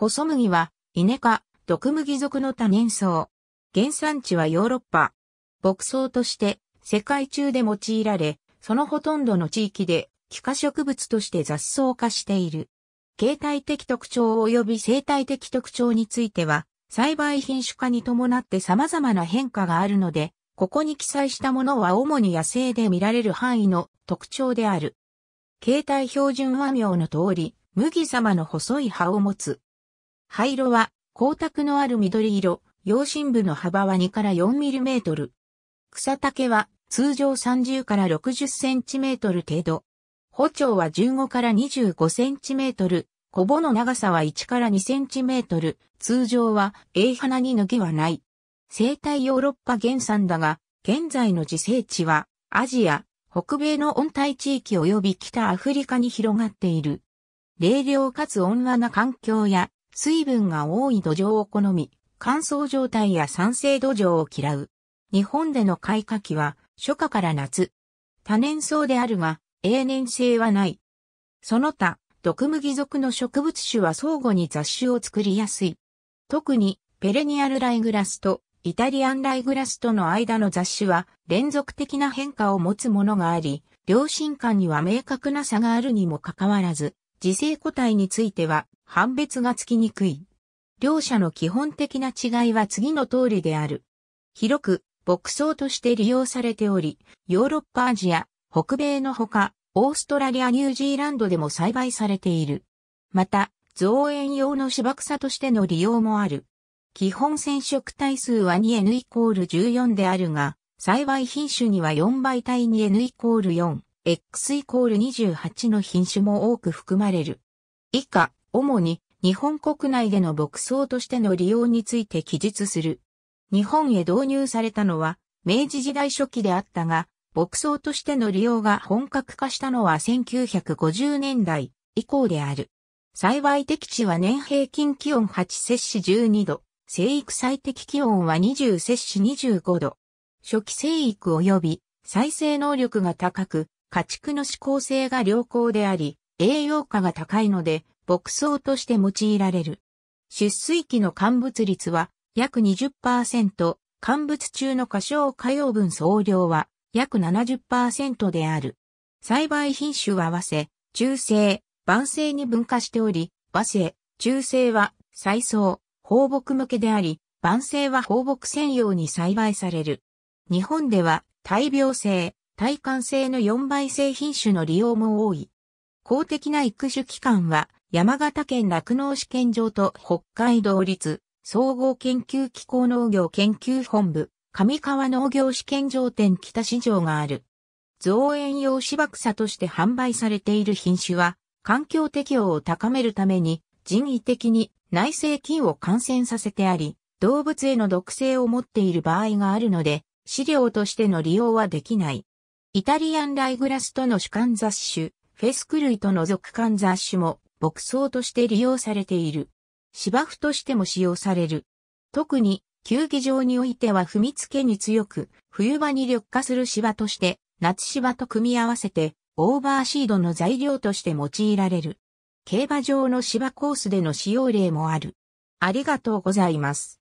細麦は、イネ科、毒麦属の多年草。原産地はヨーロッパ。牧草として世界中で用いられ、そのほとんどの地域で気化植物として雑草化している。形態的特徴及び生態的特徴については、栽培品種化に伴って様々な変化があるので、ここに記載したものは主に野生で見られる範囲の特徴である。形態標準和名の通り、麦様の細い葉を持つ。灰色は光沢のある緑色、葉心部の幅は2から4ミリメートル。草丈は通常30から60センチメートル程度。歩長は15から25センチメートル。小母の長さは1から2センチメートル。通常は A 花に抜きはない。生態ヨーロッパ原産だが、現在の自生地はアジア、北米の温帯地域及び北アフリカに広がっている。冷涼かつ温和な環境や水分が多い土壌を好み、乾燥状態や酸性土壌を嫌う。日本での開花期は初夏から夏。多年草であるが、永年性はない。その他、毒麦属の植物種は相互に雑種を作りやすい。特に、ペレニアルライグラスとイタリアンライグラスとの間の雑種は連続的な変化を持つものがあり、両親間には明確な差があるにもかかわらず、自生個体については判別がつきにくい。両者の基本的な違いは次の通りである。広く牧草として利用されており、ヨーロッパアジア、北米のほか、オーストラリア、ニュージーランドでも栽培されている。また、造園用の芝草としての利用もある。基本染色体数は 2N イコール14であるが、栽培品種には4倍体 2N イコール4。X イコール28の品種も多く含まれる。以下、主に日本国内での牧草としての利用について記述する。日本へ導入されたのは明治時代初期であったが、牧草としての利用が本格化したのは1950年代以降である。栽培適地は年平均気温8摂氏12度、生育最適気温は20摂氏25度。初期生育及び再生能力が高く、家畜の指向性が良好であり、栄養価が高いので、牧草として用いられる。出水期の乾物率は約20%、乾物中の過小火用分総量は約70%である。栽培品種は和製、中性、晩性に分化しており、和製、中性は採草、放牧向けであり、晩性は放牧専用に栽培される。日本では大病性、耐寒性の4倍製品種の利用も多い。公的な育種機関は、山形県酪農試験場と北海道立総合研究機構農業研究本部、上川農業試験場店北市場がある。造園用芝草として販売されている品種は、環境適応を高めるために、人為的に内生菌を感染させてあり、動物への毒性を持っている場合があるので、飼料としての利用はできない。イタリアンライグラスとの主観雑種、フェスク類との属観雑種も牧草として利用されている。芝生としても使用される。特に、球技場においては踏みつけに強く、冬場に緑化する芝として、夏芝と組み合わせて、オーバーシードの材料として用いられる。競馬場の芝コースでの使用例もある。ありがとうございます。